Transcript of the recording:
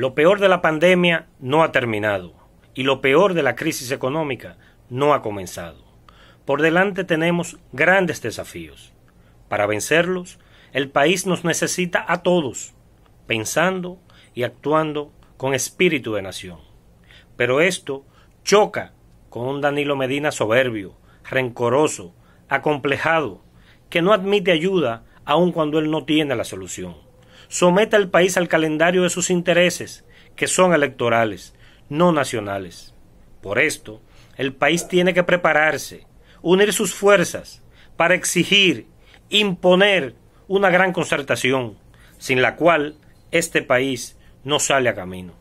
Lo peor de la pandemia no ha terminado y lo peor de la crisis económica no ha comenzado. Por delante tenemos grandes desafíos. Para vencerlos, el país nos necesita a todos, pensando y actuando con espíritu de nación. Pero esto choca con un Danilo Medina soberbio, rencoroso, acomplejado, que no admite ayuda aun cuando él no tiene la solución someta al país al calendario de sus intereses, que son electorales, no nacionales. Por esto, el país tiene que prepararse, unir sus fuerzas, para exigir, imponer una gran concertación, sin la cual este país no sale a camino.